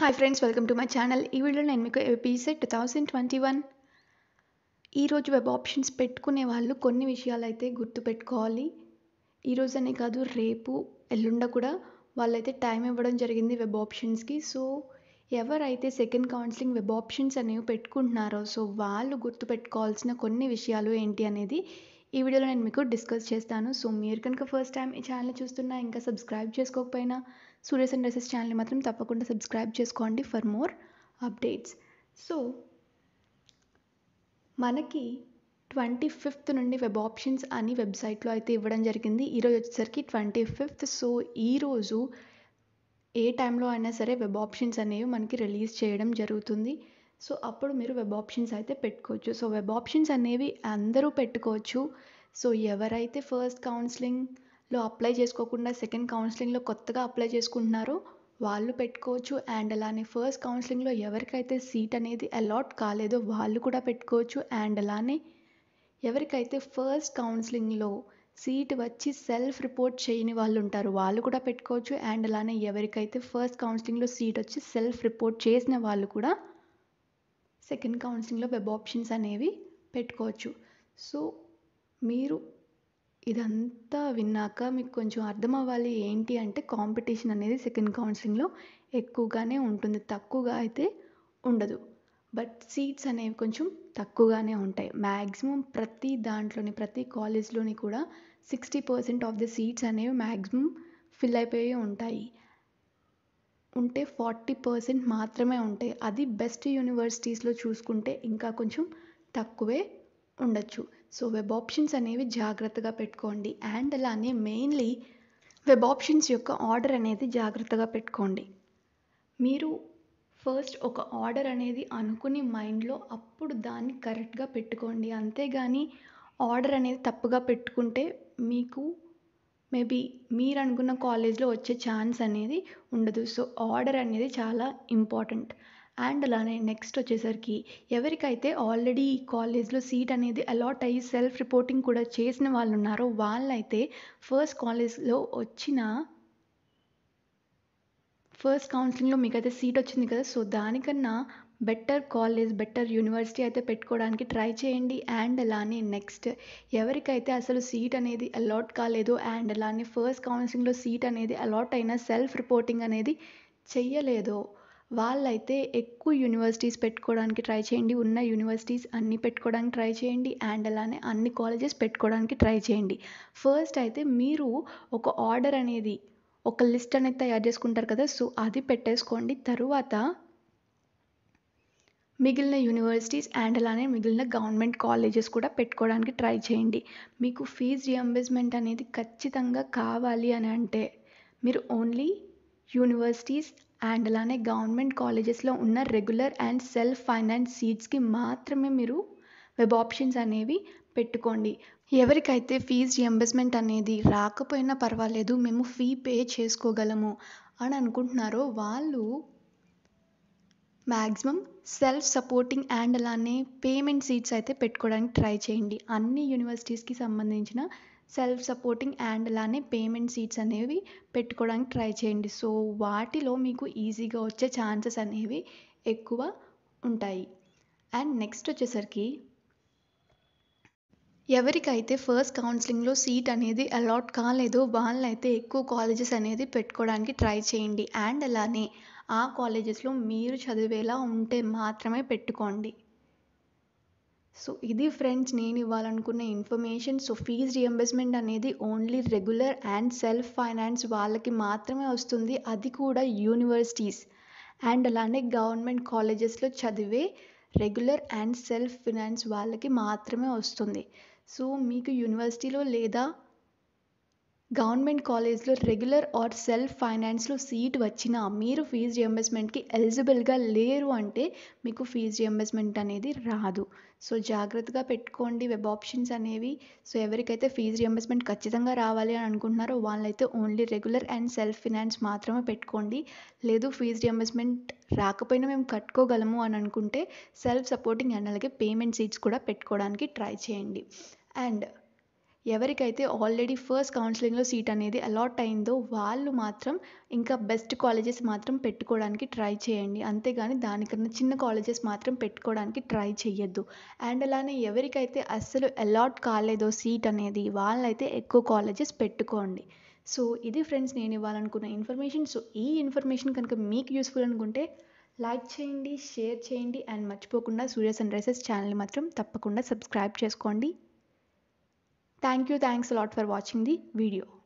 Hi friends welcome to my channel ఈ వీడియోలో నేను మీకు PECET two thousand twenty one ఈరోజు వెబ్ ఆప్షన్స్ పెట్టుకునే వాళ్ళు కొన్ని విషయాలు అయితే గుర్తుపెట్టుకోవాలి ఈరోజనే కాదు రేపు ఎల్లుండ కూడా వాళ్ళైతే టైం ఇవ్వడం జరిగింది వెబ్ ఆప్షన్స్కి సో ఎవరైతే సెకండ్ కౌన్సిలింగ్ వెబ్ ఆప్షన్స్ అనేవి పెట్టుకుంటున్నారో సో వాళ్ళు గుర్తుపెట్టుకోవాల్సిన కొన్ని విషయాలు ఏంటి అనేది ఈ వీడియోలో నేను మీకు డిస్కస్ చేస్తాను సో మీరు కనుక ఫస్ట్ టైం ఈ ఛానల్ చూస్తున్నా ఇంకా సబ్స్క్రైబ్ చేసుకోకపోయినా సూర్యస్ అండ్ డ్రెస్సెస్ ఛానల్ని మాత్రం తప్పకుండా సబ్స్క్రైబ్ చేసుకోండి ఫర్ మోర్ అప్డేట్స్ సో మనకి ట్వంటీ ఫిఫ్త్ నుండి వెబ్ ఆప్షన్స్ అని వెబ్సైట్లో అయితే ఇవ్వడం జరిగింది ఈరోజు వచ్చేసరికి ట్వంటీ ఫిఫ్త్ సో ఈరోజు ఏ టైంలో అయినా సరే వెబ్ ఆప్షన్స్ అనేవి మనకి రిలీజ్ చేయడం జరుగుతుంది సో అప్పుడు మీరు వెబ్ ఆప్షన్స్ అయితే పెట్టుకోవచ్చు సో వెబ్ ఆప్షన్స్ అనేవి అందరూ పెట్టుకోవచ్చు సో ఎవరైతే ఫస్ట్ కౌన్సిలింగ్లో అప్లై చేసుకోకుండా సెకండ్ కౌన్సిలింగ్లో కొత్తగా అప్లై చేసుకుంటున్నారో వాళ్ళు పెట్టుకోవచ్చు అండ్ అలానే ఫస్ట్ కౌన్సిలింగ్లో ఎవరికైతే సీట్ అనేది అలాట్ కాలేదో వాళ్ళు కూడా పెట్టుకోవచ్చు అండ్ అలానే ఎవరికైతే ఫస్ట్ కౌన్సిలింగ్లో సీట్ వచ్చి సెల్ఫ్ రిపోర్ట్ చేయని వాళ్ళు ఉంటారు వాళ్ళు కూడా పెట్టుకోవచ్చు అండ్ అలానే ఎవరికైతే ఫస్ట్ కౌన్సిలింగ్లో సీట్ వచ్చి సెల్ఫ్ రిపోర్ట్ చేసిన వాళ్ళు కూడా సెకండ్ కౌన్సిలింగ్లో వెబ్ ఆప్షన్స్ అనేవి పెట్టుకోవచ్చు సో మీరు ఇదంతా విన్నాక మీకు కొంచెం అర్థం అవ్వాలి ఏంటి అంటే కాంపిటీషన్ అనేది సెకండ్ కౌన్సిలింగ్లో ఎక్కువగానే ఉంటుంది తక్కువగా అయితే ఉండదు బట్ సీట్స్ అనేవి కొంచెం తక్కువగానే ఉంటాయి మ్యాక్సిమం ప్రతి దాంట్లోని ప్రతి కాలేజ్లోని కూడా sixty percent of the seats అనేవి మ్యాక్సిమం ఫిల్ అయిపోయి ఉంటాయి ఉంటే ఫార్టీ పర్సెంట్ మాత్రమే ఉంటాయి అది బెస్ట్ యూనివర్సిటీస్లో చూసుకుంటే ఇంకా కొంచెం తక్కువే ఉండొచ్చు సో వెబ్ ఆప్షన్స్ అనేవి జాగ్రత్తగా పెట్టుకోండి అండ్ అలానే మెయిన్లీ వెబ్ ఆప్షన్స్ యొక్క ఆర్డర్ అనేది జాగ్రత్తగా పెట్టుకోండి మీరు ఫస్ట్ ఒక ఆర్డర్ అనేది అనుకుని మైండ్లో అప్పుడు దాన్ని కరెక్ట్గా పెట్టుకోండి అంతేగాని ఆర్డర్ అనేది తప్పుగా పెట్టుకుంటే మీకు మేబీ మీరు అనుకున్న కాలేజ్లో వచ్చే ఛాన్స్ అనేది ఉండదు సో ఆర్డర్ అనేది చాలా ఇంపార్టెంట్ అండ్ అలానే నెక్స్ట్ వచ్చేసరికి ఎవరికైతే ఆల్రెడీ కాలేజ్లో సీట్ అనేది అలాట్ అయ్యి సెల్ఫ్ రిపోర్టింగ్ కూడా చేసిన వాళ్ళు ఉన్నారో వాళ్ళైతే ఫస్ట్ కాలేజ్లో వచ్చిన ఫస్ట్ కౌన్సిలింగ్లో మీకైతే సీట్ వచ్చింది కదా సో దానికన్నా బెటర్ కాలేజ్ బెటర్ యూనివర్సిటీ అయితే పెట్టుకోవడానికి ట్రై చేయండి అండ్ అలానే నెక్స్ట్ ఎవరికైతే అసలు సీట్ అనేది అలాట్ కాలేదు అండ్ అలానే ఫస్ట్ కౌన్సిలింగ్లో సీట్ అనేది అలాట్ అయిన సెల్ఫ్ రిపోర్టింగ్ అనేది చెయ్యలేదో వాళ్ళైతే ఎక్కువ యూనివర్సిటీస్ పెట్టుకోవడానికి ట్రై చేయండి ఉన్న యూనివర్సిటీస్ అన్నీ పెట్టుకోవడానికి ట్రై చేయండి అండ్ అలానే అన్ని కాలేజెస్ పెట్టుకోవడానికి ట్రై చేయండి ఫస్ట్ అయితే మీరు ఒక ఆర్డర్ అనేది ఒక లిస్ట్ అనేది తయారు చేసుకుంటారు కదా సో అది పెట్టేసుకోండి తరువాత మిగిలిన యూనివర్సిటీస్ అండ్ అలానే మిగిలిన గవర్నమెంట్ కాలేజెస్ కూడా పెట్టుకోవడానికి ట్రై చేయండి మీకు ఫీజ్ రియంబర్స్మెంట్ అనేది ఖచ్చితంగా కావాలి అని అంటే మీరు ఓన్లీ యూనివర్సిటీస్ అండ్ అలానే గవర్నమెంట్ కాలేజెస్లో ఉన్న రెగ్యులర్ అండ్ సెల్ఫ్ ఫైనాన్స్ సీట్స్కి మాత్రమే మీరు వెబ్ ఆప్షన్స్ అనేవి పెట్టుకోండి ఎవరికైతే ఫీజ్ రియంబర్స్మెంట్ అనేది రాకపోయినా పర్వాలేదు మేము ఫీ పే చేసుకోగలము అని అనుకుంటున్నారో వాళ్ళు మ్యాక్సిమం సెల్ఫ్ సపోర్టింగ్ అండ్ అలానే పేమెంట్ సీట్స్ అయితే పెట్టుకోవడానికి ట్రై చేయండి అన్ని యూనివర్సిటీస్కి సంబంధించిన సెల్ఫ్ సపోర్టింగ్ అండ్ అలానే పేమెంట్ సీట్స్ అనేవి పెట్టుకోవడానికి ట్రై చేయండి సో వాటిలో మీకు ఈజీగా వచ్చే ఛాన్సెస్ అనేవి ఎక్కువ ఉంటాయి అండ్ నెక్స్ట్ వచ్చేసరికి ఎవరికైతే ఫస్ట్ కౌన్సిలింగ్లో సీట్ అనేది అలాట్ కాలేదో వాళ్ళైతే ఎక్కువ కాలేజెస్ అనేది పెట్టుకోవడానికి ట్రై చేయండి అండ్ అలానే ఆ కాలేజెస్లో మీరు చదివేలా ఉంటే మాత్రమే పెట్టుకోండి సో ఇది ఫ్రెండ్స్ నేను ఇవ్వాలనుకున్న ఇన్ఫర్మేషన్ సో ఫీజ్ రియంబర్స్మెంట్ అనేది only regular and self finance వాళ్ళకి మాత్రమే వస్తుంది అది కూడా యూనివర్సిటీస్ అండ్ అలానే గవర్నమెంట్ కాలేజెస్లో చదివే రెగ్యులర్ అండ్ సెల్ఫ్ ఫినాన్స్ వాళ్ళకి మాత్రమే వస్తుంది సో మీకు యూనివర్సిటీలో లేదా గవర్నమెంట్ కాలేజ్లో రెగ్యులర్ ఆర్ సెల్ఫ్ ఫైనాన్స్లో సీట్ వచ్చినా మీరు ఫీజు రియంబర్స్మెంట్కి ఎలిజిబుల్గా లేరు అంటే మీకు ఫీజు రియంబర్స్మెంట్ అనేది రాదు సో జాగ్రత్తగా పెట్టుకోండి వెబ్ ఆప్షన్స్ అనేవి సో ఎవరికైతే ఫీజు రియంబర్స్మెంట్ ఖచ్చితంగా రావాలి అని అనుకుంటున్నారో వాళ్ళైతే only regular and self finance మాత్రమే పెట్టుకోండి లేదు ఫీజు రియంబర్స్మెంట్ రాకపోయినా మేము కట్టుకోగలము అని అనుకుంటే సెల్ఫ్ సపోర్టింగ్ అండ్ అలాగే పేమెంట్ సీట్స్ కూడా పెట్టుకోవడానికి ట్రై చేయండి అండ్ ఎవరికైతే ఆల్రెడీ ఫస్ట్ కౌన్సిలింగ్లో సీట్ అనేది అలాట్ అయిందో వాళ్ళు మాత్రం ఇంకా బెస్ట్ కాలేజెస్ మాత్రం పెట్టుకోవడానికి ట్రై చేయండి అంతేగాని దానికన్నా చిన్న కాలేజెస్ మాత్రం పెట్టుకోవడానికి ట్రై చేయొద్దు అండ్ అలానే ఎవరికైతే అస్సలు అలాట్ కాలేదో సీట్ అనేది వాళ్ళైతే ఎక్కువ కాలేజెస్ పెట్టుకోండి సో ఇది ఫ్రెండ్స్ నేను ఇవ్వాలనుకున్న ఇన్ఫర్మేషన్ సో ఈ ఇన్ఫర్మేషన్ కనుక మీకు యూస్ఫుల్ అనుకుంటే లైక్ చేయండి షేర్ చేయండి అండ్ మర్చిపోకుండా సూర్య సన్ రైసెస్ ఛానల్ మాత్రం తప్పకుండా సబ్స్క్రైబ్ చేసుకోండి Thank you. Thanks a lot for watching the video.